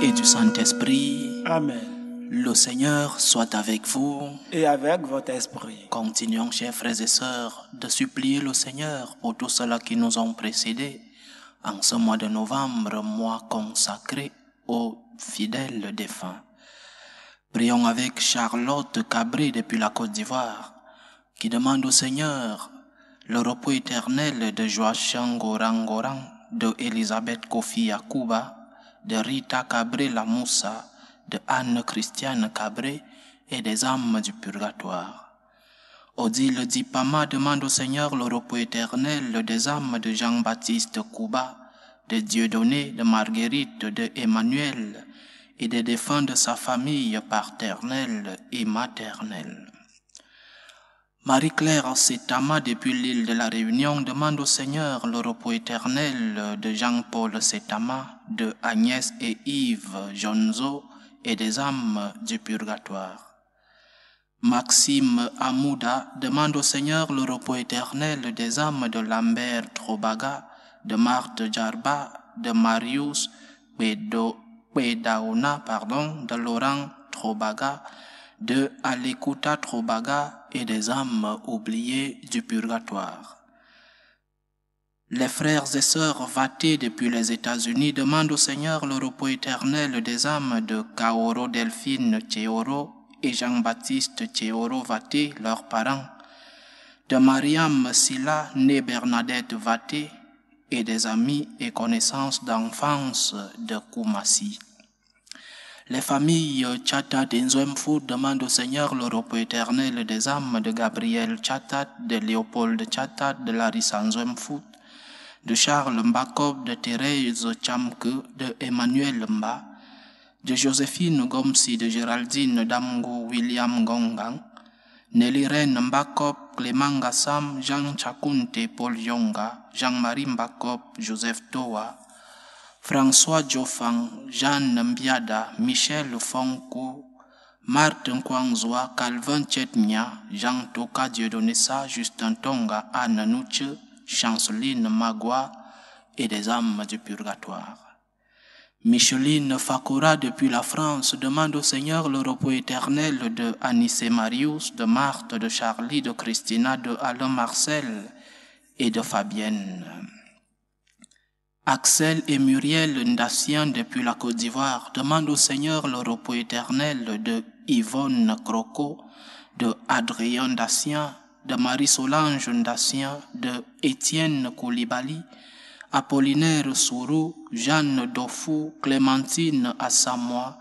et du Saint-Esprit. Amen. Le Seigneur soit avec vous. Et avec votre esprit. Continuons, chers frères et sœurs, de supplier le Seigneur pour tous ceux qui nous ont précédés en ce mois de novembre, mois consacré aux fidèles défunts. Prions avec Charlotte Cabré depuis la Côte d'Ivoire, qui demande au Seigneur le repos éternel de Joachim Gorangoran de Elisabeth Kofi Yakuba de Rita Cabré La Moussa, de Anne-Christiane Cabré et des âmes du purgatoire. Odile Pama demande au Seigneur le repos éternel des âmes de Jean-Baptiste Kouba, de Dieudonné, de Marguerite, de Emmanuel et des défunts de sa famille paternelle et maternelle. Marie-Claire Sétama, depuis l'île de la Réunion, demande au Seigneur le repos éternel de Jean-Paul Sétama, de Agnès et Yves Jonzo et des âmes du purgatoire. Maxime Amouda demande au Seigneur le repos éternel des âmes de Lambert Trobaga, de Marthe Jarba, de Marius Bedaona, pardon, de Laurent Trobaga, de Alekuta Trobaga et des âmes oubliées du purgatoire. Les frères et sœurs Vaté depuis les États-Unis demandent au Seigneur le repos éternel des âmes de Kaoro Delphine Cheoro et Jean-Baptiste Cheoro Vaté, leurs parents, de Mariam Silla, née Bernadette Vaté, et des amis et connaissances d'enfance de Koumassi. Les familles Chatat et Nzouemfou demandent au Seigneur le repos éternel des âmes de Gabriel Chatat, de Léopold Chatat, de Larissa Nzouemfou, de Charles Mbakop, de Thérèse Chamke, de Emmanuel Mba, de Joséphine Gomsi, de Géraldine Damgo, William Gongang, Nelly Ren Mbakop, Clément Gassam, Jean Chakunte, Paul Yonga, Jean-Marie Mbakop, Joseph Toa, François Jofang, Jean Nambiada, Michel Fonco, Martin Kwangzwa, Calvin Chetnia, Jean Toka Dieudonessa, Justin Tonga, Anne Nouche, Chanceline Magua et des âmes du purgatoire. Micheline Fakura depuis la France demande au Seigneur le repos éternel de Anissé Marius, de Marthe, de Charlie, de Christina, de Alain Marcel et de Fabienne. Axel et Muriel Ndassian depuis la Côte d'Ivoire demandent au Seigneur le repos éternel de Yvonne Croco, de Adrien Ndassian, de Marie-Solange Ndassian, de Étienne Koulibaly, Apollinaire Sourou, Jeanne Dofou, Clémentine Assamoa,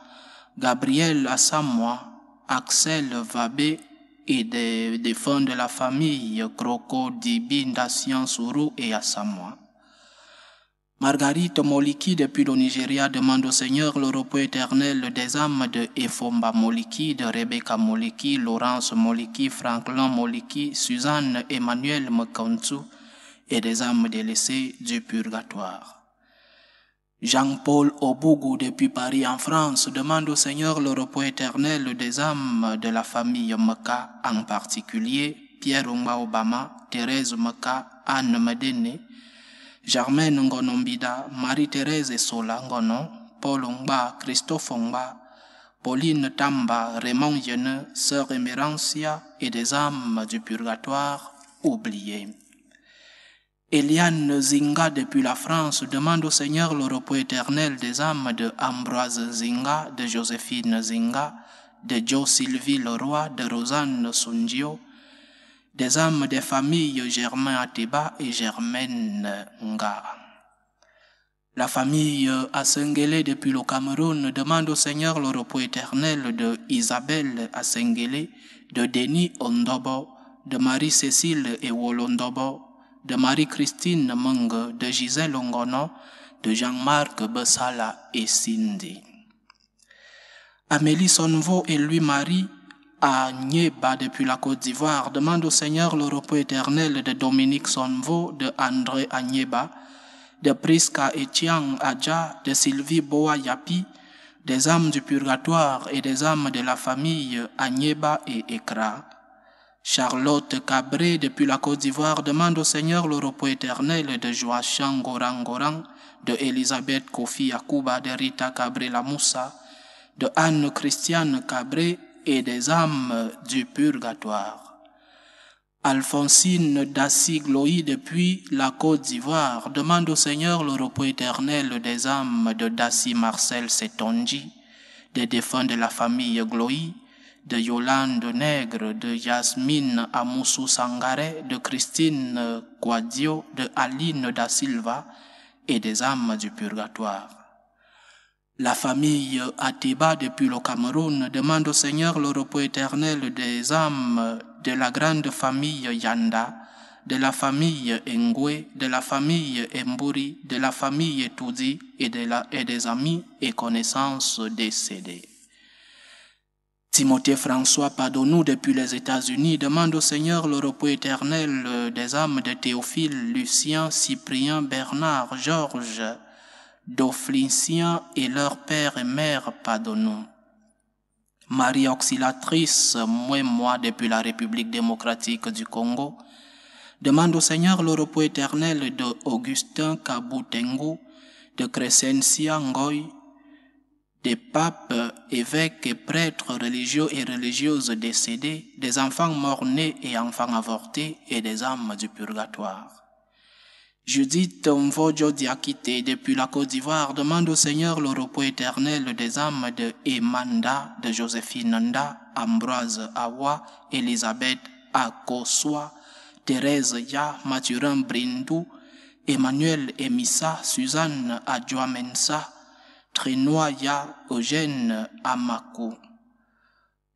Gabriel Assamois, Axel Vabé et des, des de la famille Croco, Dibi, Ndassian, Sourou et Assamoa. Marguerite Moliki depuis le Nigeria demande au Seigneur le repos éternel des âmes de Efomba Moliki, de Rebecca Moliki, Laurence Moliki, Franklin Moliki, Suzanne Emmanuel Mokansu et des âmes délaissées du purgatoire. Jean-Paul Obougou depuis Paris en France demande au Seigneur le repos éternel des âmes de la famille Mka, en particulier, Pierre Ongwa Obama, Thérèse Mka, Anne Medene, Germaine Ngonombida, Marie-Thérèse Sola Ngonon, Paul Ngba, Christophe Ngba, Pauline Tamba, Raymond Yeneux, Sœur Emérencia et des âmes du purgatoire oubliées. Eliane Zinga depuis la France demande au Seigneur le repos éternel des âmes de Ambroise Zinga, de Joséphine Zinga, de Joe Sylvie Leroy, de Rosanne Sungio, des âmes des familles Germain Ateba et Germaine Nga. La famille Asengele depuis le Cameroun demande au Seigneur le repos éternel de Isabelle Asengele, de Denis Ondobo, de Marie-Cécile Wolondobo, de Marie-Christine Mung, de Gisèle Ongono, de Jean-Marc Bessala et Cindy. Amélie Sonvo et lui Marie à depuis la Côte d'Ivoire demande au Seigneur le repos éternel de Dominique Sonvo, de André Agneba, de Priska Etiang Adja, de Sylvie Boa Yapi, des âmes du purgatoire et des âmes de la famille Agneba et Ekra. Charlotte Cabré depuis la Côte d'Ivoire demande au Seigneur le repos éternel de Joachim Gorangorang, de Elisabeth Kofi Akouba, de Rita Cabré Lamoussa, de Anne Christiane Cabré, et des âmes du purgatoire. Alphonsine Gloï depuis la Côte d'Ivoire demande au Seigneur le repos éternel des âmes de Dassi Marcel Setonji, des défunts de la famille Gloï, de Yolande Nègre, de Yasmine Amoussou Sangare, de Christine Quadio, de Aline da Silva et des âmes du purgatoire. La famille Atiba, depuis le Cameroun demande au Seigneur le repos éternel des âmes de la grande famille Yanda, de la famille Ngwe, de la famille Mburi, de la famille Toudi et, des amis et connaissances décédés. Timothée François Padonou depuis les États-Unis demande au Seigneur le repos éternel des âmes de Théophile, Lucien, Cyprien, Bernard, Georges, Doflinciens et leur père et mère, pardonnons. Marie Auxilatrice, moi moi depuis la République démocratique du Congo, demande au Seigneur le repos éternel de Augustin Kabutengu, de Crescentia Ngoy, des papes, évêques et prêtres religieux et religieuses décédés, des enfants morts-nés et enfants avortés et des âmes du purgatoire. Judith Mvojo Diakité depuis la Côte d'Ivoire demande au Seigneur le repos éternel des âmes de Emanda, de Joséphine Nanda, Ambroise Awa, Elisabeth Akoswa, Thérèse Ya, Mathurin Brindou, Emmanuel Emissa, Suzanne Adjoamensa, Ya, Eugène Amako.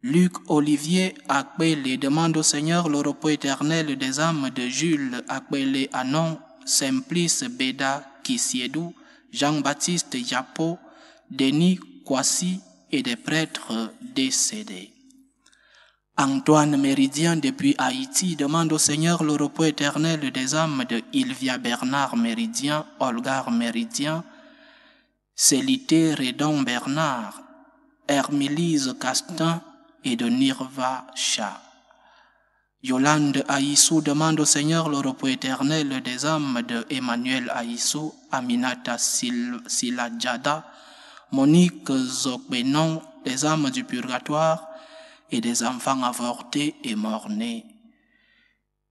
Luc Olivier Akbele, demande au Seigneur le repos éternel des âmes de Jules akbele Anon, Simplice Beda Kisiedou, Jean-Baptiste Yapo, Denis Kwasi et des prêtres décédés. Antoine Méridien depuis Haïti demande au Seigneur le repos éternel des âmes de Ilvia Bernard Méridien, Olgar Méridien, Célité Redon Bernard, Hermélise Castin et de Nirva Shah. Yolande Aïssou demande au Seigneur le repos éternel des âmes de Emmanuel Aïssou, Aminata Siladjada, Monique Zogbenon, des âmes du purgatoire et des enfants avortés et morts-nés.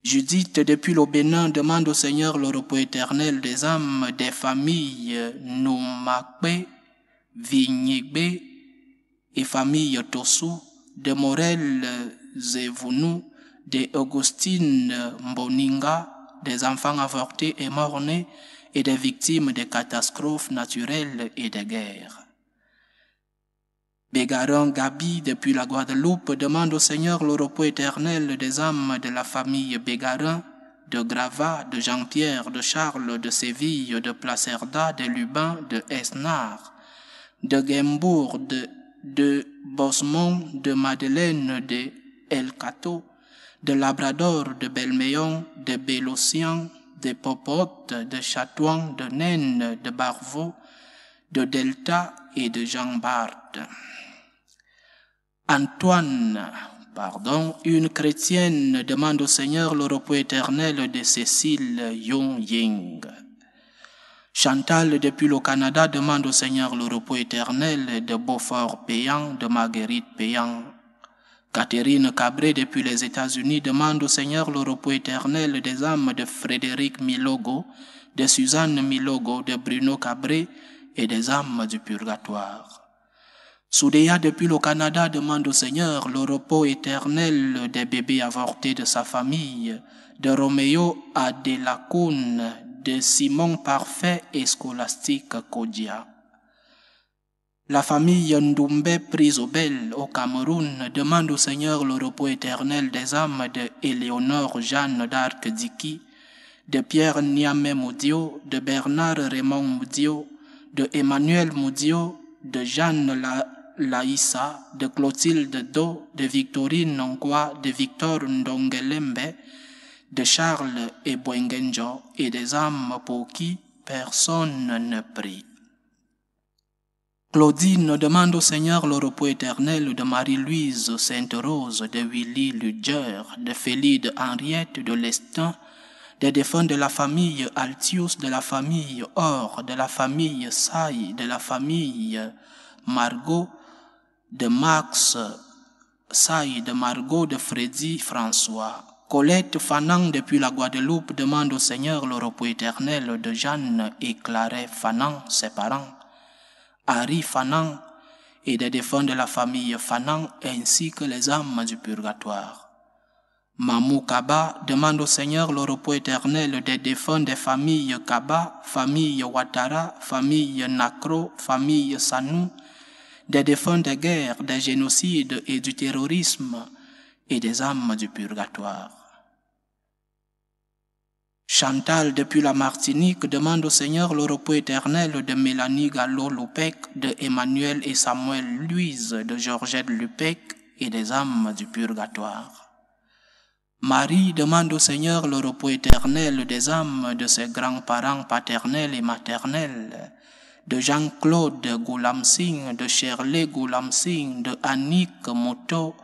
Judith, depuis le demande au Seigneur le repos éternel des âmes des familles Noumakbe, Vignigbe et famille Tosu, de Morel Zevounou, de Augustine Mboninga, des enfants avortés et morts-nés et des victimes des catastrophes naturelles et des guerres. Bégarin Gabi, depuis la Guadeloupe, demande au Seigneur le repos éternel des âmes de la famille Bégarin, de Grava, de Jean-Pierre, de Charles, de Séville, de Placerda, de Lubin, de Esnar, de Gembourg, de, de Bosmont, de Madeleine, de El Cato, de labrador, de belméon, de Bélocien, de Popote, de Chatouan, de Naine, de Barvaux, de delta et de Jean Bart. Antoine, pardon, une chrétienne demande au Seigneur le repos éternel de Cécile Yong Ying. Chantal, depuis le Canada, demande au Seigneur le repos éternel de Beaufort Payan, de Marguerite Payan Catherine Cabré depuis les États-Unis demande au Seigneur le repos éternel des âmes de Frédéric Milogo, de Suzanne Milogo, de Bruno Cabré et des âmes du purgatoire. Soudéa depuis le Canada demande au Seigneur le repos éternel des bébés avortés de sa famille, de Romeo à de Simon Parfait et Scolastique Kodia. La famille Ndoumbe prise au bel au Cameroun demande au Seigneur le repos éternel des âmes de Éléonore Jeanne d'Arc Diki, de Pierre Niamé Moudio, de Bernard Raymond Moudio, de Emmanuel Moudio, de Jeanne Laïssa, de Clotilde Do, de Victorine Nongwa, de Victor Ndongelembe, de Charles Ebouengenjo et des âmes pour qui personne ne prie. Claudine demande au Seigneur le repos éternel de Marie-Louise, Sainte-Rose, de Willy Luger, de Félix de Henriette, de Lestin, des défunts de la famille Altius, de la famille Or, de la famille Saï, de la famille Margot, de Max Saï, de Margot, de Freddy François. Colette Fanang depuis la Guadeloupe demande au Seigneur le repos éternel de Jeanne et Claret Fanang, ses parents. Harry Fanan et des défunts de la famille Fanan ainsi que les âmes du purgatoire. Mamou Kaba demande au Seigneur le repos éternel des défunts des familles Kaba, famille Ouattara, famille Nakro, famille Sanou, des défunts des guerres, des génocides et du terrorisme et des âmes du purgatoire. Chantal, depuis la Martinique, demande au Seigneur le repos éternel de Mélanie Gallo-Lupec, de Emmanuel et Samuel Louise, de Georgette Lupec et des âmes du purgatoire. Marie demande au Seigneur le repos éternel des âmes de ses grands-parents paternels et maternels, de Jean-Claude Goulamsing, de Shirley Goulamsing, de Annick Moto,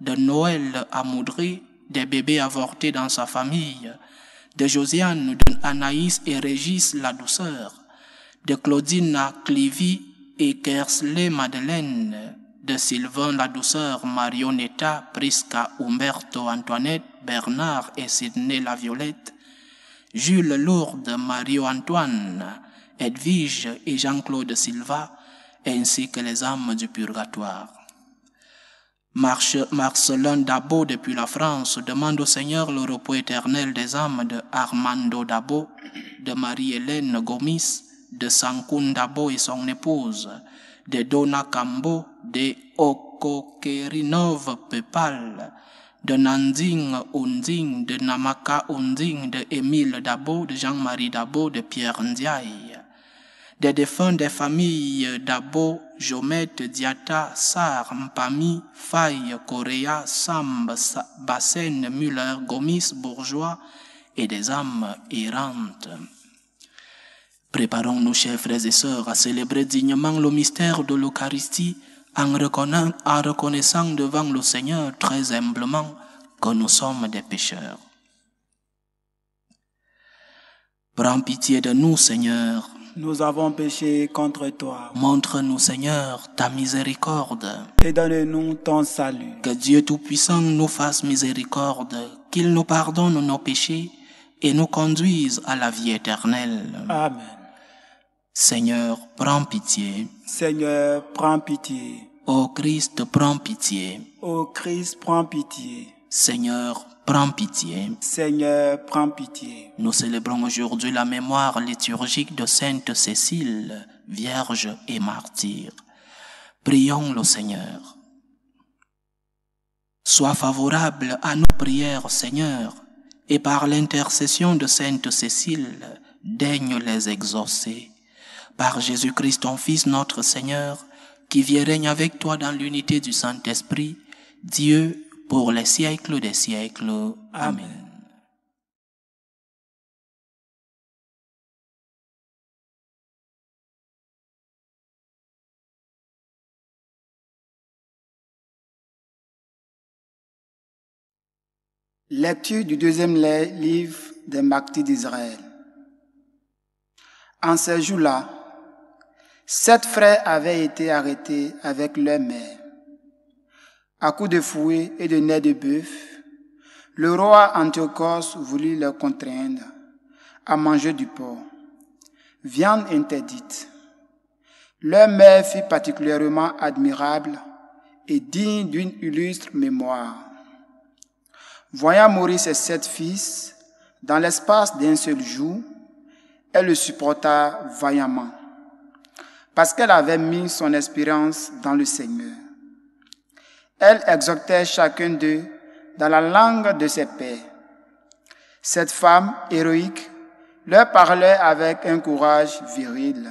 de Noël Amoudry, des bébés avortés dans sa famille, de Josiane, de Anaïs et Régis la douceur. De Claudine à Clivy et Kersley Madeleine. De Sylvain la douceur, Marionetta, Prisca, Umberto, Antoinette, Bernard et Sidney la violette. Jules Lourdes, Mario-Antoine, Edwige et Jean-Claude Silva, ainsi que les âmes du purgatoire. Marcelin Dabo depuis la France demande au Seigneur le repos éternel des âmes de Armando Dabo, de Marie-Hélène Gomis, de Sankun Dabo et son épouse, de Dona Cambo, de Okokerinov Pepal, de Nanding Unding, de Namaka Unding, de Émile Dabo, de Jean-Marie Dabo, de Pierre Ndiaye des défunts des familles d'Abo, Jomet, Diata, Sar, Mpami, Faye, Correa, Sam, Bassène, Muller, Gomis, Bourgeois et des âmes errantes. Préparons-nous, chers frères et sœurs, à célébrer dignement le mystère de l'Eucharistie en reconnaissant devant le Seigneur très humblement que nous sommes des pécheurs. Prends pitié de nous, Seigneur, nous avons péché contre toi. Montre-nous, Seigneur, ta miséricorde. Et donne-nous ton salut. Que Dieu Tout-Puissant nous fasse miséricorde, qu'il nous pardonne nos péchés et nous conduise à la vie éternelle. Amen. Seigneur, prends pitié. Seigneur, prends pitié. Ô Christ, prends pitié. Ô Christ, prends pitié. Seigneur, prends pitié. Seigneur, prends pitié. Nous célébrons aujourd'hui la mémoire liturgique de Sainte Cécile, Vierge et martyr. Prions le Seigneur. Sois favorable à nos prières, Seigneur, et par l'intercession de Sainte Cécile, daigne les exaucer. Par Jésus-Christ, ton Fils, notre Seigneur, qui vient règne avec toi dans l'unité du Saint-Esprit, Dieu pour les siècles des siècles. Amen. Lecture du deuxième livre des martyrs d'Israël. En ces jours-là, sept frères avaient été arrêtés avec leur mère à coups de fouet et de nez de bœuf, le roi Antiochos voulut le contraindre à manger du porc, viande interdite. Leur mère fut particulièrement admirable et digne d'une illustre mémoire. Voyant mourir ses sept fils dans l'espace d'un seul jour, elle le supporta vaillamment, parce qu'elle avait mis son espérance dans le Seigneur. Elle exhortait chacun d'eux dans la langue de ses pères. Cette femme héroïque leur parlait avec un courage viril.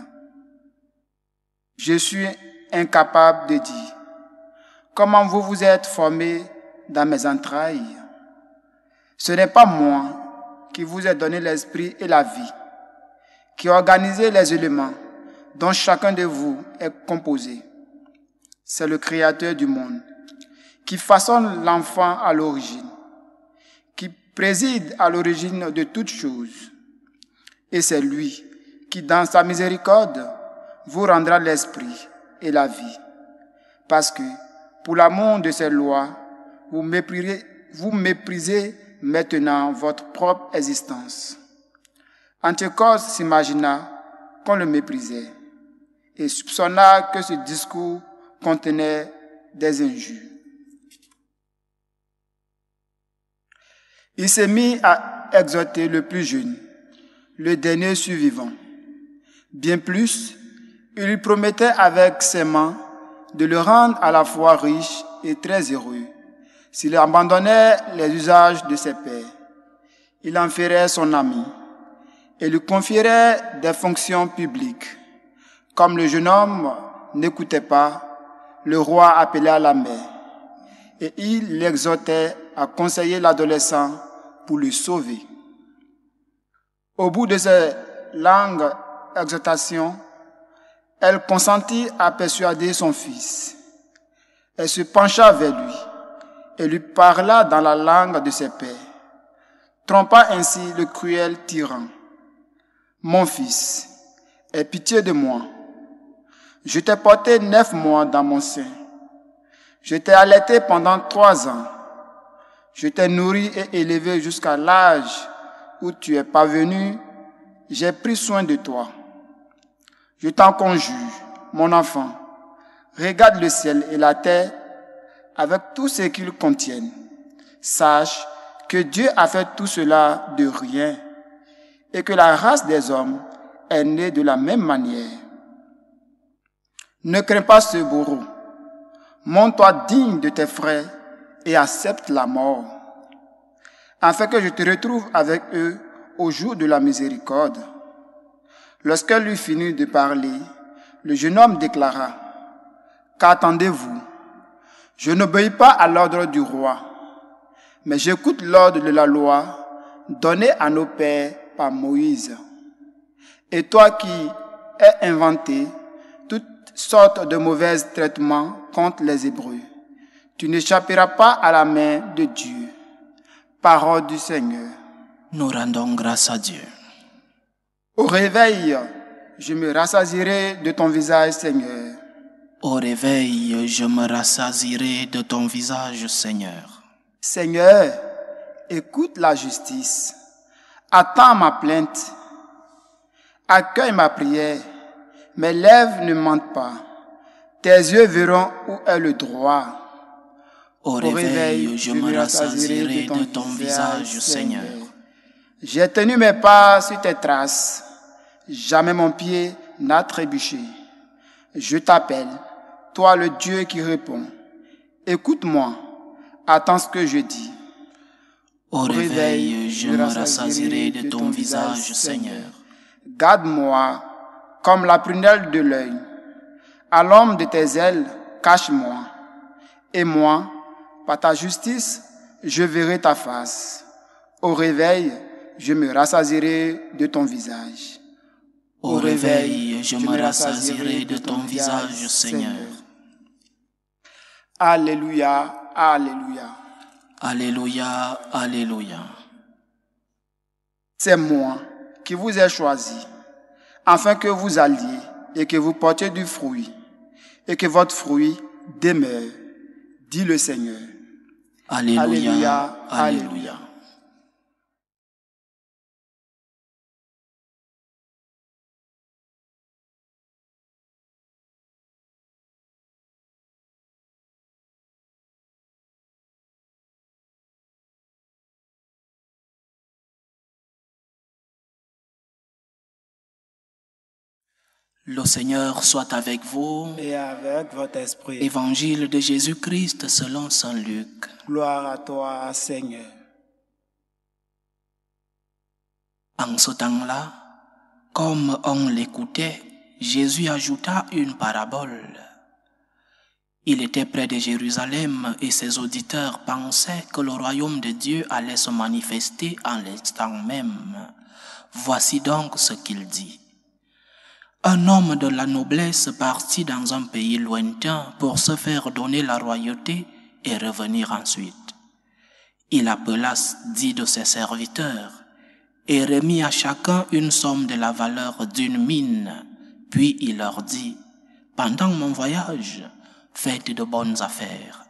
Je suis incapable de dire comment vous vous êtes formés dans mes entrailles. Ce n'est pas moi qui vous ai donné l'esprit et la vie, qui organisez les éléments dont chacun de vous est composé. C'est le Créateur du monde qui façonne l'enfant à l'origine, qui préside à l'origine de toutes choses. Et c'est lui qui, dans sa miséricorde, vous rendra l'esprit et la vie. Parce que, pour l'amour de ses lois, vous méprisez, maintenant votre propre existence. Antiochos s'imagina qu'on le méprisait et soupçonna que ce discours contenait des injures. Il s'est mis à exhorter le plus jeune, le dernier survivant. Bien plus, il lui promettait avec ses mains de le rendre à la fois riche et très heureux s'il abandonnait les usages de ses pères. Il en ferait son ami et lui confierait des fonctions publiques. Comme le jeune homme n'écoutait pas, le roi appela la mère et il l'exhortait à conseiller l'adolescent le sauver. Au bout de ces langues exhortations, elle consentit à persuader son fils. Elle se pencha vers lui et lui parla dans la langue de ses pères, trompa ainsi le cruel tyran. Mon fils, aie pitié de moi. Je t'ai porté neuf mois dans mon sein. Je t'ai allaité pendant trois ans. Je t'ai nourri et élevé jusqu'à l'âge où tu es parvenu. J'ai pris soin de toi. Je t'en conjure, mon enfant, regarde le ciel et la terre avec tout ce qu'ils contiennent. Sache que Dieu a fait tout cela de rien et que la race des hommes est née de la même manière. Ne crains pas ce bourreau. monte toi digne de tes frères et accepte la mort, afin que je te retrouve avec eux au jour de la miséricorde. Lorsqu'elle eut fini de parler, le jeune homme déclara, Qu'attendez-vous Je n'obéis pas à l'ordre du roi, mais j'écoute l'ordre de la loi donnée à nos pères par Moïse. Et toi qui as inventé toutes sortes de mauvais traitements contre les Hébreux tu n'échapperas pas à la main de Dieu. Parole du Seigneur. Nous rendons grâce à Dieu. Au réveil, je me rassasirai de ton visage, Seigneur. Au réveil, je me rassasirai de ton visage, Seigneur. Seigneur, écoute la justice. Attends ma plainte. Accueille ma prière. Mes lèvres ne mentent pas. Tes yeux verront où est le droit. Au réveil, je me rassasierai de ton visage, Seigneur. J'ai tenu mes pas sur tes traces, jamais mon pied n'a trébuché. Je t'appelle, toi le Dieu qui répond. Écoute-moi, attends ce que je dis. Au réveil, je me rassasierai de ton visage, Seigneur. Garde-moi comme la prunelle de l'œil. À l'ombre de tes ailes, cache-moi. Et moi, par ta justice, je verrai ta face. Au réveil, je me rassasierai de ton visage. Au réveil, je, me rassasierai de ton visage, Seigneur. Alléluia, Alléluia. Alléluia, Alléluia. C'est moi qui vous ai choisi, afin que vous alliez et que vous portiez du fruit, et que votre fruit demeure, dit le Seigneur. Alléluia. Alléluia. Le Seigneur soit avec vous. Et avec votre esprit. Évangile de Jésus-Christ selon Saint Luc. Gloire à toi, Seigneur. En ce temps-là, comme on l'écoutait, Jésus ajouta une parabole. Il était près de Jérusalem et ses auditeurs pensaient que le royaume de Dieu allait se manifester en l'instant même. Voici donc ce qu'il dit. Un homme de la noblesse partit dans un pays lointain pour se faire donner la royauté et revenir ensuite. Il appela dix de ses serviteurs et remit à chacun une somme de la valeur d'une mine, puis il leur dit, Pendant mon voyage, faites de bonnes affaires.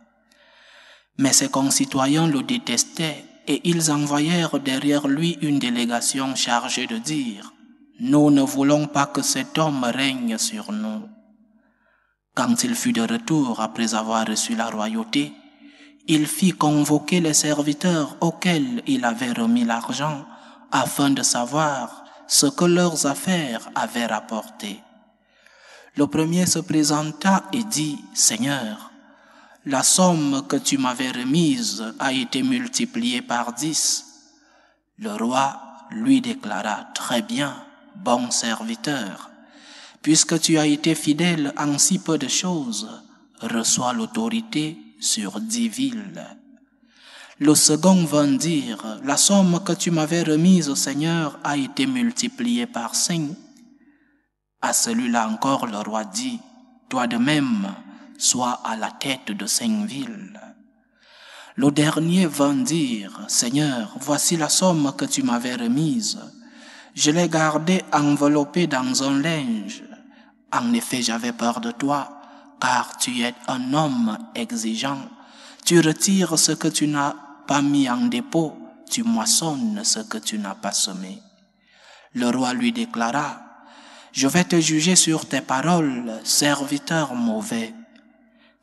Mais ses concitoyens le détestaient et ils envoyèrent derrière lui une délégation chargée de dire, nous ne voulons pas que cet homme règne sur nous. Quand il fut de retour après avoir reçu la royauté, il fit convoquer les serviteurs auxquels il avait remis l'argent afin de savoir ce que leurs affaires avaient rapporté. Le premier se présenta et dit, Seigneur, la somme que tu m'avais remise a été multipliée par dix. Le roi lui déclara, Très bien, bon serviteur. Puisque tu as été fidèle en si peu de choses, reçois l'autorité sur dix villes. Le second vint dire, la somme que tu m'avais remise au Seigneur a été multipliée par cinq. À celui-là encore le roi dit, toi de même, sois à la tête de cinq villes. Le dernier vint dire, Seigneur, voici la somme que tu m'avais remise je l'ai gardé enveloppé dans un linge. En effet, j'avais peur de toi, car tu es un homme exigeant. Tu retires ce que tu n'as pas mis en dépôt, tu moissonnes ce que tu n'as pas semé. Le roi lui déclara, Je vais te juger sur tes paroles, serviteur mauvais.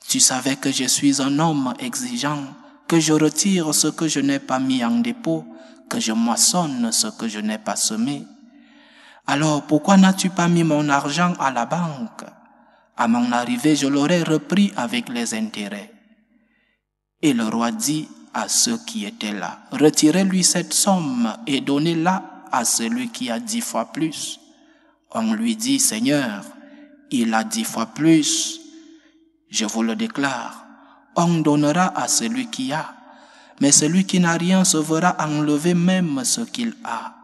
Tu savais que je suis un homme exigeant, que je retire ce que je n'ai pas mis en dépôt, que je moissonne ce que je n'ai pas semé. Alors pourquoi n'as-tu pas mis mon argent à la banque À mon arrivée, je l'aurais repris avec les intérêts. Et le roi dit à ceux qui étaient là, retirez-lui cette somme et donnez-la à celui qui a dix fois plus. On lui dit, Seigneur, il a dix fois plus. Je vous le déclare, on donnera à celui qui a mais celui qui n'a rien se verra enlever même ce qu'il a.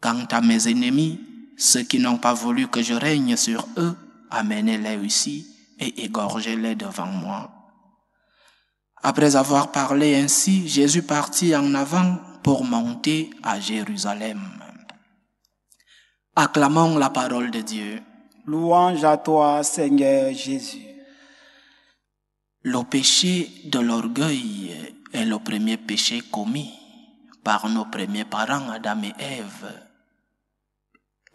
Quant à mes ennemis, ceux qui n'ont pas voulu que je règne sur eux, amenez-les ici et égorgez-les devant moi. Après avoir parlé ainsi, Jésus partit en avant pour monter à Jérusalem. Acclamons la parole de Dieu. Louange à toi, Seigneur Jésus. Le péché de l'orgueil est le premier péché commis par nos premiers parents, Adam et Ève,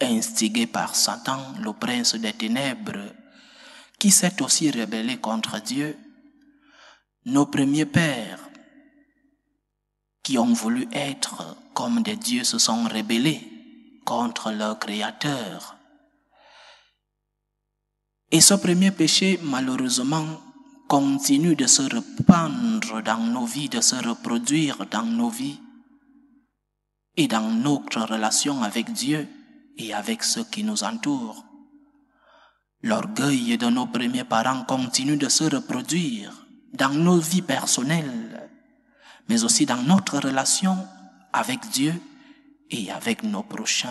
instigé par Satan, le prince des ténèbres, qui s'est aussi rébellé contre Dieu, nos premiers pères, qui ont voulu être comme des dieux, se sont rebellés contre leur Créateur. Et ce premier péché, malheureusement, continue de se répandre dans nos vies, de se reproduire dans nos vies et dans notre relation avec Dieu et avec ceux qui nous entourent. L'orgueil de nos premiers parents continue de se reproduire dans nos vies personnelles, mais aussi dans notre relation avec Dieu et avec nos prochains.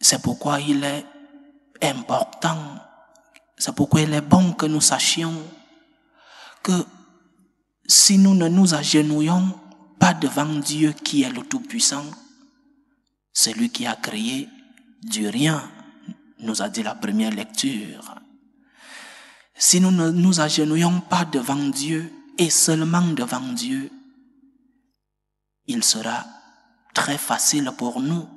C'est pourquoi il est important c'est pourquoi il est bon que nous sachions que si nous ne nous agenouillons pas devant Dieu qui est le Tout-Puissant, celui qui a créé du rien, nous a dit la première lecture. Si nous ne nous agenouillons pas devant Dieu et seulement devant Dieu, il sera très facile pour nous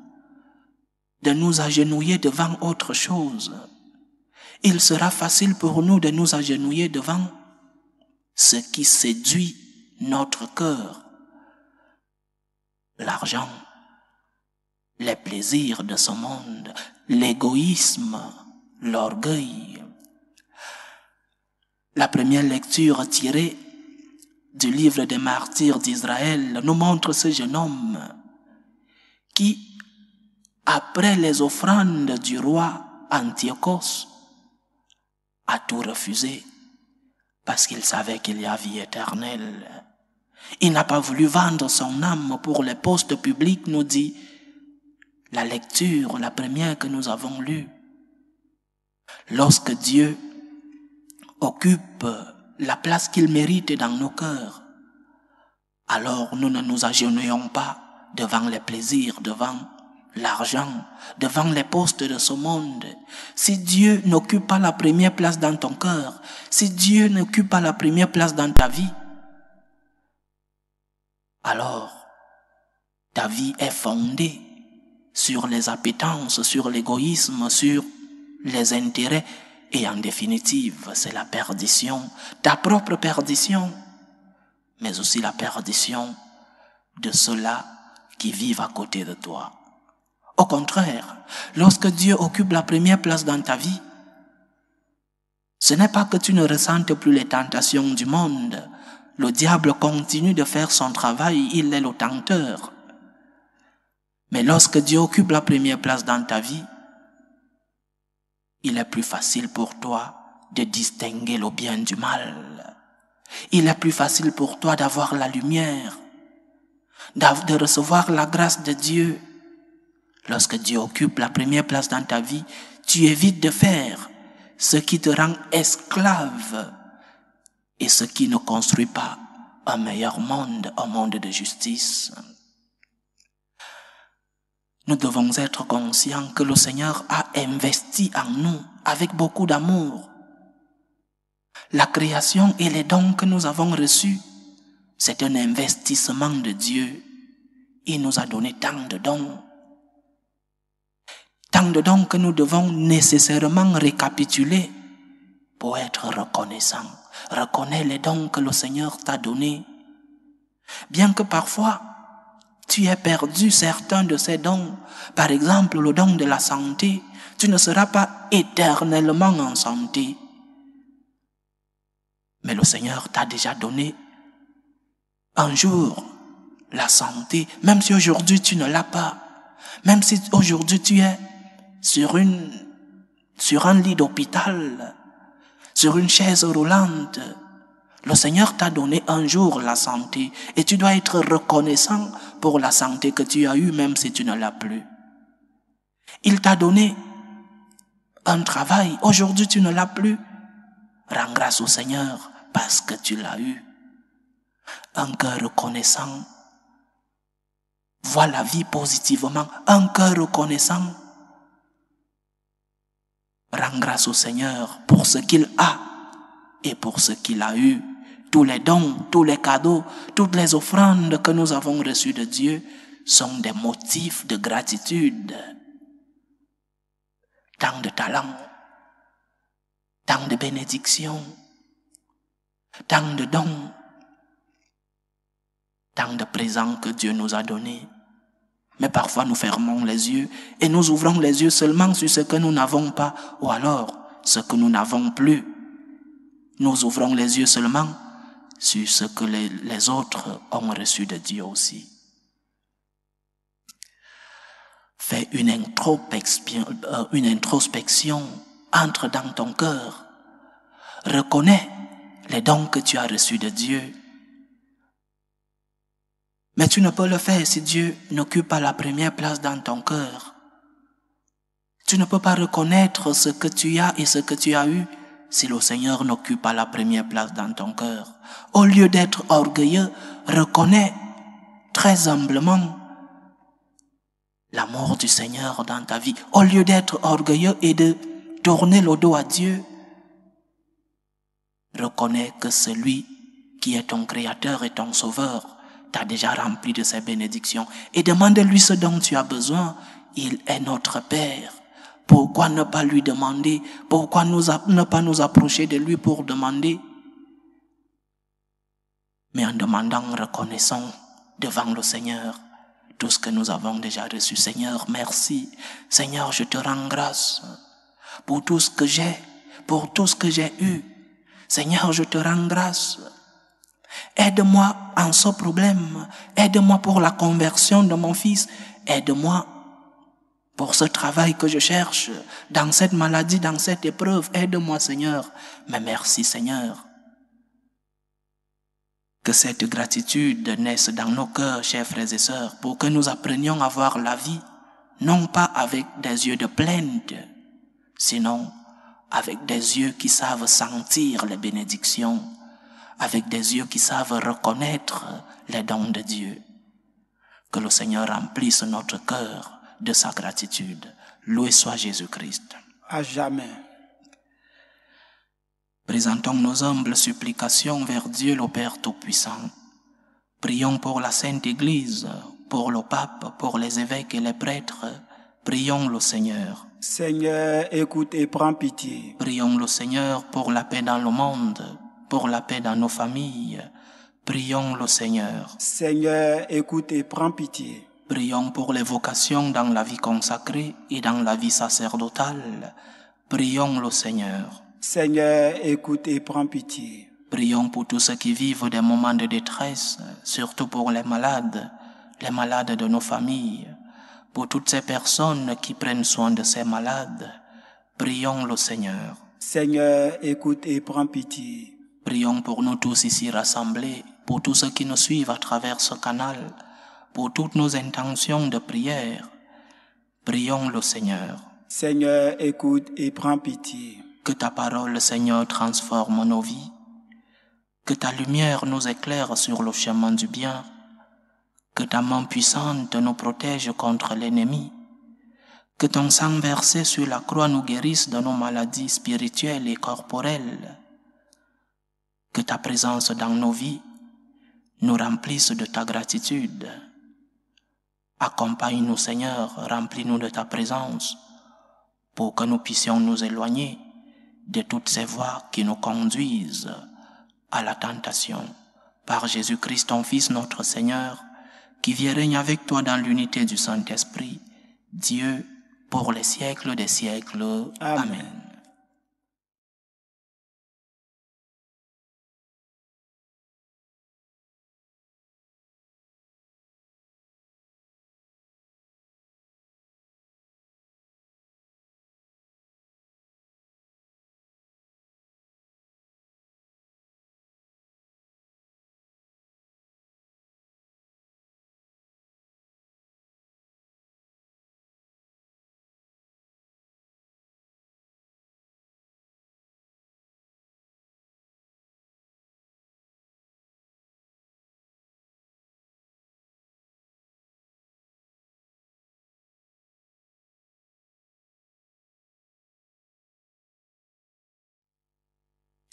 de nous agenouiller devant autre chose il sera facile pour nous de nous agenouiller devant ce qui séduit notre cœur, l'argent, les plaisirs de ce monde, l'égoïsme, l'orgueil. La première lecture tirée du livre des martyrs d'Israël nous montre ce jeune homme qui, après les offrandes du roi Antiochos, a tout refusé parce qu'il savait qu'il y a vie éternelle. Il n'a pas voulu vendre son âme pour les postes publics, nous dit la lecture, la première que nous avons lue. Lorsque Dieu occupe la place qu'il mérite dans nos cœurs, alors nous ne nous agenouillons pas devant les plaisirs, devant l'argent devant les postes de ce monde, si Dieu n'occupe pas la première place dans ton cœur, si Dieu n'occupe pas la première place dans ta vie, alors ta vie est fondée sur les appétences, sur l'égoïsme, sur les intérêts et en définitive, c'est la perdition, ta propre perdition, mais aussi la perdition de ceux-là qui vivent à côté de toi. Au contraire, lorsque Dieu occupe la première place dans ta vie, ce n'est pas que tu ne ressentes plus les tentations du monde. Le diable continue de faire son travail, il est le tenteur. Mais lorsque Dieu occupe la première place dans ta vie, il est plus facile pour toi de distinguer le bien du mal. Il est plus facile pour toi d'avoir la lumière, de recevoir la grâce de Dieu Lorsque Dieu occupe la première place dans ta vie, tu évites de faire ce qui te rend esclave et ce qui ne construit pas un meilleur monde, un monde de justice. Nous devons être conscients que le Seigneur a investi en nous avec beaucoup d'amour. La création et les dons que nous avons reçus, c'est un investissement de Dieu. Il nous a donné tant de dons tant de dons que nous devons nécessairement récapituler pour être reconnaissant. Reconnais les dons que le Seigneur t'a donnés. Bien que parfois, tu aies perdu certains de ces dons, par exemple le don de la santé, tu ne seras pas éternellement en santé. Mais le Seigneur t'a déjà donné un jour la santé, même si aujourd'hui tu ne l'as pas, même si aujourd'hui tu es sur une, sur un lit d'hôpital, sur une chaise roulante. Le Seigneur t'a donné un jour la santé et tu dois être reconnaissant pour la santé que tu as eue même si tu ne l'as plus. Il t'a donné un travail, aujourd'hui tu ne l'as plus. Rends grâce au Seigneur parce que tu l'as eu. Un cœur reconnaissant Vois la vie positivement, un cœur reconnaissant Rends grâce au Seigneur pour ce qu'il a et pour ce qu'il a eu. Tous les dons, tous les cadeaux, toutes les offrandes que nous avons reçues de Dieu sont des motifs de gratitude. Tant de talents, tant de bénédictions, tant de dons, tant de présents que Dieu nous a donnés. Mais parfois nous fermons les yeux et nous ouvrons les yeux seulement sur ce que nous n'avons pas ou alors ce que nous n'avons plus. Nous ouvrons les yeux seulement sur ce que les, autres ont reçu de Dieu aussi. Fais une euh, une introspection, entre dans ton cœur. Reconnais les dons que tu as reçus de Dieu mais tu ne peux le faire si Dieu n'occupe pas la première place dans ton cœur. Tu ne peux pas reconnaître ce que tu as et ce que tu as eu si le Seigneur n'occupe pas la première place dans ton cœur. Au lieu d'être orgueilleux, reconnais très humblement l'amour du Seigneur dans ta vie. Au lieu d'être orgueilleux et de tourner le dos à Dieu, reconnais que celui qui est ton Créateur et ton Sauveur t'a déjà rempli de ses bénédictions et demande-lui ce dont tu as besoin. Il est notre Père. Pourquoi ne pas lui demander Pourquoi ne pas nous approcher de lui pour demander Mais en demandant, reconnaissons devant le Seigneur tout ce que nous avons déjà reçu. Seigneur, merci. Seigneur, je te rends grâce pour tout ce que j'ai, pour tout ce que j'ai eu. Seigneur, je te rends grâce Aide-moi en ce problème. Aide-moi pour la conversion de mon fils. Aide-moi pour ce travail que je cherche, dans cette maladie, dans cette épreuve. Aide-moi, Seigneur. Mais merci, Seigneur. Que cette gratitude naisse dans nos cœurs, chers frères et sœurs, pour que nous apprenions à voir la vie, non pas avec des yeux de plainte, sinon avec des yeux qui savent sentir les bénédictions avec des yeux qui savent reconnaître les dons de Dieu. Que le Seigneur remplisse notre cœur de sa gratitude. Loué soit Jésus-Christ. À jamais. Présentons nos humbles supplications vers Dieu le Père Tout-Puissant. Prions pour la Sainte Église, pour le pape, pour les évêques et les prêtres. Prions le Seigneur. Seigneur, écoute et prends pitié. Prions le Seigneur pour la paix dans le monde pour la paix dans nos familles. Prions le Seigneur. Seigneur, écoute et prends pitié. Prions pour les vocations dans la vie consacrée et dans la vie sacerdotale. Prions le Seigneur. Seigneur, écoute et prends pitié. Prions pour tous ceux qui vivent des moments de détresse, surtout pour les malades, les malades de nos familles, pour toutes ces personnes qui prennent soin de ces malades. Prions le Seigneur. Seigneur, écoute et prends pitié. Prions pour nous tous ici rassemblés, pour tous ceux qui nous suivent à travers ce canal, pour toutes nos intentions de prière. Prions le Seigneur. Seigneur, écoute et prends pitié. Que ta parole, Seigneur, transforme nos vies. Que ta lumière nous éclaire sur le chemin du bien. Que ta main puissante nous protège contre l'ennemi. Que ton sang versé sur la croix nous guérisse de nos maladies spirituelles et corporelles que ta présence dans nos vies nous remplisse de ta gratitude. Accompagne-nous Seigneur, remplis-nous de ta présence pour que nous puissions nous éloigner de toutes ces voies qui nous conduisent à la tentation. Par Jésus-Christ, ton Fils, notre Seigneur, qui vient règne avec toi dans l'unité du Saint-Esprit, Dieu, pour les siècles des siècles. Amen.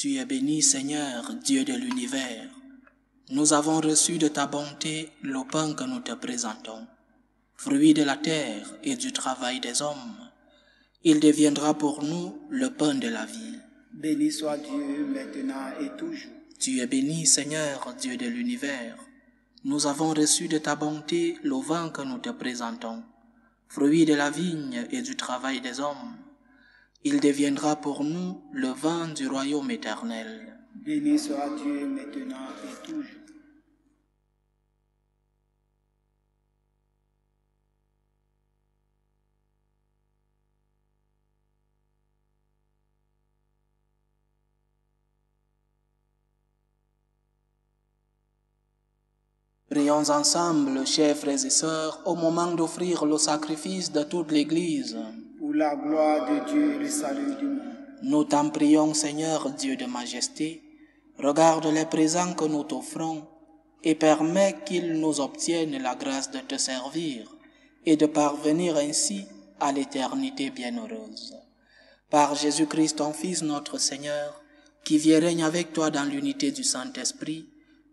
Tu es béni, Seigneur, Dieu de l'univers. Nous avons reçu de ta bonté le pain que nous te présentons, fruit de la terre et du travail des hommes. Il deviendra pour nous le pain de la vie. Béni soit Dieu maintenant et toujours. Tu es béni, Seigneur, Dieu de l'univers. Nous avons reçu de ta bonté le vin que nous te présentons, fruit de la vigne et du travail des hommes. Il deviendra pour nous le vin du royaume éternel. Béni soit Dieu maintenant et toujours. Prions ensemble, chers frères et sœurs, au moment d'offrir le sacrifice de toute l'Église la gloire de Dieu et le salut Nous t'en prions, Seigneur Dieu de majesté, regarde les présents que nous t'offrons et permets qu'ils nous obtiennent la grâce de te servir et de parvenir ainsi à l'éternité bienheureuse. Par Jésus-Christ, ton Fils, notre Seigneur, qui vient règne avec toi dans l'unité du Saint-Esprit,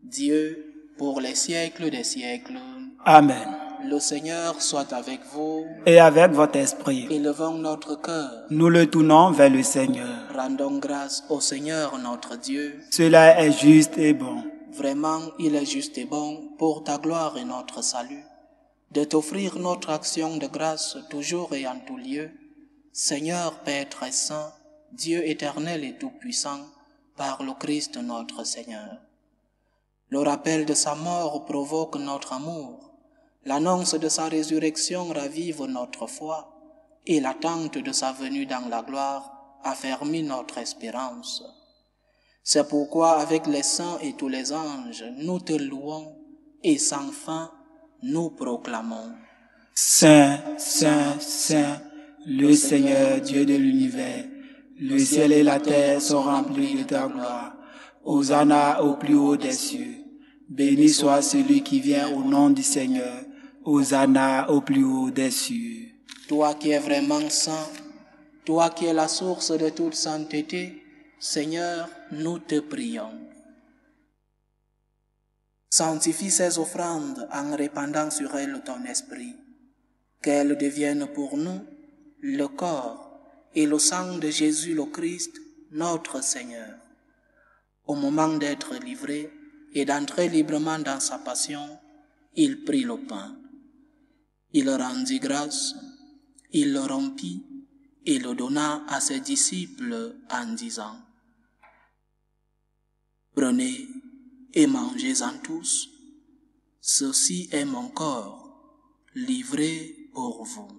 Dieu, pour les siècles des siècles. Amen. Le Seigneur soit avec vous. Et avec votre esprit. Élevons notre cœur. Nous le tournons vers le Seigneur. Rendons grâce au Seigneur notre Dieu. Cela est juste et bon. Vraiment, il est juste et bon pour ta gloire et notre salut, de t'offrir notre action de grâce toujours et en tout lieu. Seigneur Père très saint, Dieu éternel et tout-puissant, par le Christ notre Seigneur. Le rappel de sa mort provoque notre amour L'annonce de sa résurrection ravive notre foi et l'attente de sa venue dans la gloire affermit notre espérance. C'est pourquoi avec les saints et tous les anges, nous te louons et sans fin, nous proclamons. Saint, Saint, Saint, le Seigneur Dieu de l'univers, le ciel et la terre sont remplis de ta gloire. Hosanna au plus haut des cieux. Béni soit celui qui vient au nom du Seigneur. Hosanna au plus haut des cieux. Toi qui es vraiment saint, toi qui es la source de toute sainteté, Seigneur, nous te prions. Sanctifie ces offrandes en répandant sur elles ton esprit, qu'elles deviennent pour nous le corps et le sang de Jésus le Christ, notre Seigneur. Au moment d'être livré et d'entrer librement dans sa passion, il prit le pain. Il rendit grâce, il le rompit et le donna à ses disciples en disant, Prenez et mangez-en tous, ceci est mon corps livré pour vous.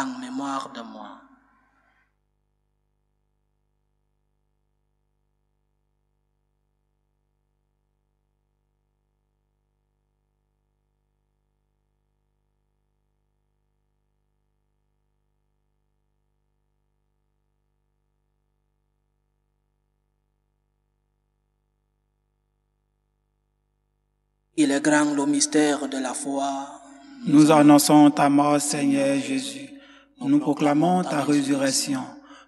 en mémoire de moi. Il est grand le mystère de la foi. Nous annonçons ta mort, Seigneur Jésus. Nous proclamons ta résurrection.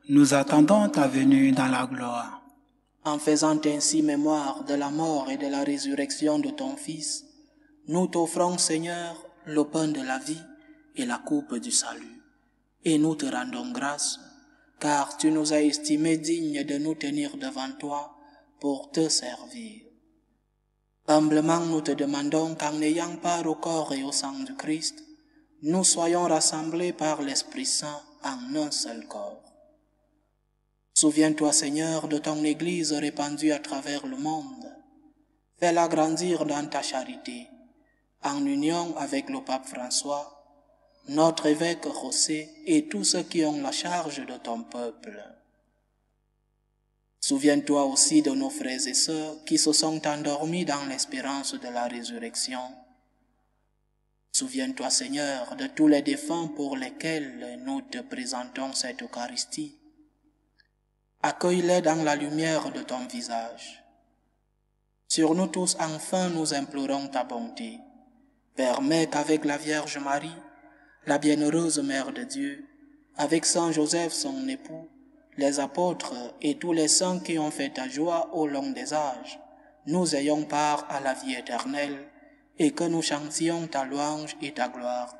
Nous attendons ta venue dans la gloire. En faisant ainsi mémoire de la mort et de la résurrection de ton Fils, nous t'offrons, Seigneur, le pain de la vie et la coupe du salut. Et nous te rendons grâce, car tu nous as estimés dignes de nous tenir devant toi pour te servir. Humblement, nous te demandons qu'en n'ayant pas au corps et au sang du Christ, nous soyons rassemblés par l'Esprit Saint en un seul corps. Souviens-toi, Seigneur, de ton Église répandue à travers le monde. Fais-la grandir dans ta charité, en union avec le pape François, notre évêque José et tous ceux qui ont la charge de ton peuple. Souviens-toi aussi de nos frères et sœurs qui se sont endormis dans l'espérance de la résurrection Souviens-toi, Seigneur, de tous les défunts pour lesquels nous te présentons cette Eucharistie. Accueille-les dans la lumière de ton visage. Sur nous tous, enfin, nous implorons ta bonté. Permets qu'avec la Vierge Marie, la bienheureuse Mère de Dieu, avec Saint Joseph son époux, les apôtres et tous les saints qui ont fait ta joie au long des âges, nous ayons part à la vie éternelle et que nous chantions ta louange et ta gloire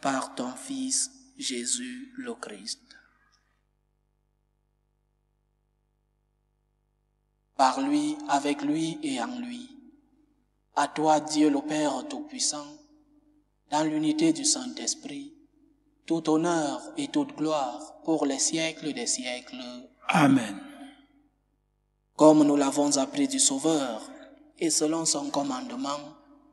par ton Fils Jésus le Christ. Par lui, avec lui et en lui. À toi, Dieu le Père Tout-Puissant, dans l'unité du Saint-Esprit, tout honneur et toute gloire pour les siècles des siècles. Amen. Comme nous l'avons appris du Sauveur, et selon son commandement,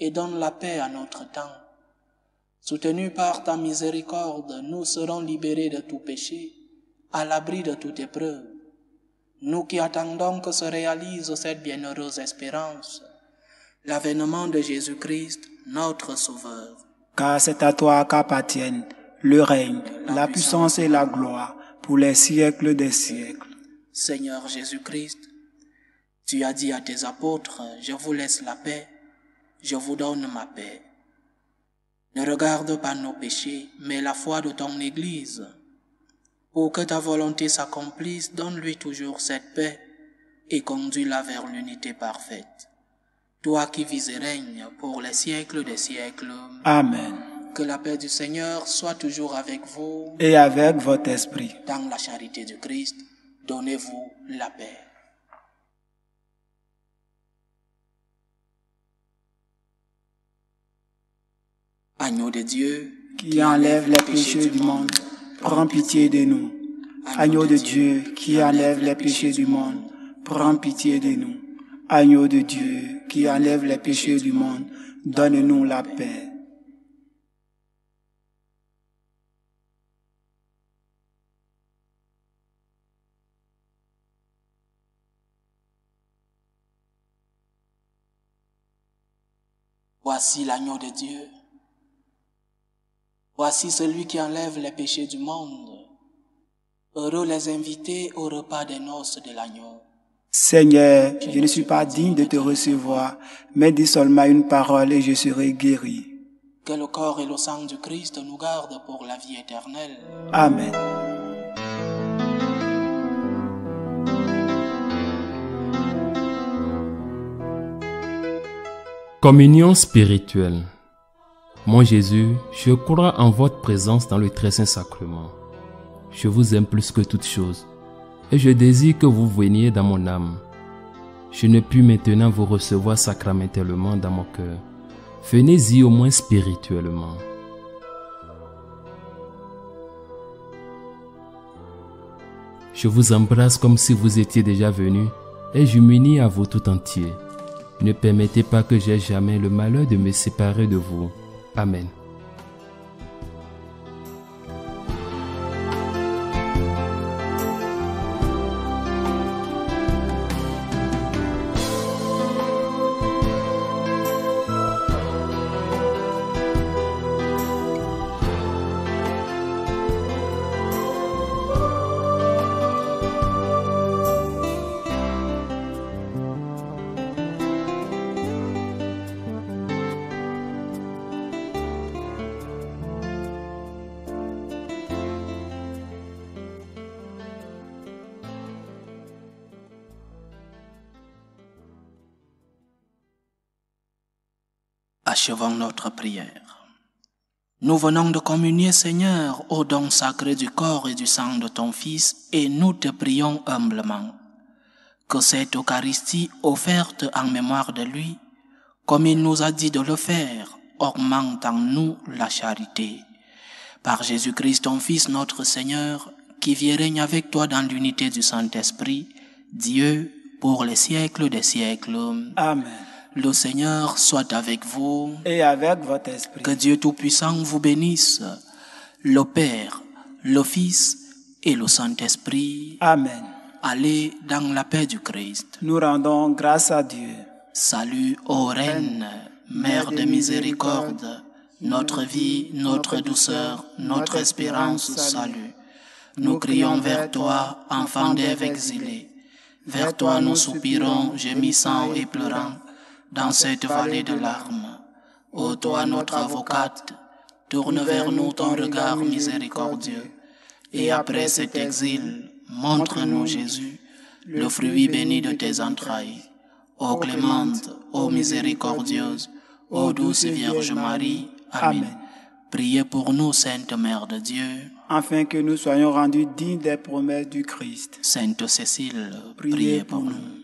et donne la paix à notre temps. Soutenu par ta miséricorde, nous serons libérés de tout péché, à l'abri de toute épreuve. Nous qui attendons que se réalise cette bienheureuse espérance, l'avènement de Jésus-Christ, notre Sauveur. Car c'est à toi qu'appartiennent le règne, la, puissance et la gloire pour les siècles des siècles. Seigneur Jésus-Christ, tu as dit à tes apôtres, je vous laisse la paix, je vous donne ma paix. Ne regarde pas nos péchés, mais la foi de ton Église. Pour que ta volonté s'accomplisse, donne-lui toujours cette paix et conduis-la vers l'unité parfaite. Toi qui vis et règnes pour les siècles des siècles. Amen. Que la paix du Seigneur soit toujours avec vous. Et avec votre esprit. Dans la charité du Christ, donnez-vous la paix. Agneau de Dieu, qui enlève les péchés du monde, prends pitié de nous. Agneau de Dieu, qui enlève les péchés du monde, prends pitié de nous. Agneau de Dieu, qui enlève les péchés du monde, donne-nous la paix. Voici l'agneau de Dieu Voici celui qui enlève les péchés du monde. Heureux les invités au repas des noces de l'agneau. Seigneur, je ne suis pas digne de te recevoir, mais dis seulement une parole et je serai guéri. Que le corps et le sang du Christ nous gardent pour la vie éternelle. Amen. Communion spirituelle. Mon Jésus, je crois en votre présence dans le très saint sacrement. Je vous aime plus que toute chose et je désire que vous veniez dans mon âme. Je ne puis maintenant vous recevoir sacramentellement dans mon cœur. Venez-y au moins spirituellement. Je vous embrasse comme si vous étiez déjà venu et je m'unis à vous tout entier. Ne permettez pas que j'aie jamais le malheur de me séparer de vous. Amen. Nous venons de communier, Seigneur, au don sacré du corps et du sang de ton Fils, et nous te prions humblement que cette Eucharistie offerte en mémoire de lui, comme il nous a dit de le faire, augmente en nous la charité. Par Jésus-Christ, ton Fils, notre Seigneur, qui vient règne avec toi dans l'unité du Saint-Esprit, Dieu, pour les siècles des siècles. Amen. Le Seigneur soit avec vous. Et avec votre esprit. Que Dieu Tout-Puissant vous bénisse, le Père, le Fils et le Saint-Esprit. Amen. Allez dans la paix du Christ. Nous rendons grâce à Dieu. Salut, ô Reine, Mère de miséricorde, notre vie, notre douceur, notre espérance, salut. Nous crions vers toi, enfant d'Ève exilé. Vers toi nous soupirons, gémissant et pleurant dans cette vallée de larmes. Ô toi notre avocate, tourne vers nous ton regard miséricordieux, et après cet exil, montre-nous Jésus, le fruit béni de tes entrailles. Ô clémente, ô miséricordieuse, ô douce Vierge Marie. Amen. Priez pour nous, Sainte Mère de Dieu, afin que nous soyons rendus dignes des promesses du Christ. Sainte Cécile, priez, pour nous.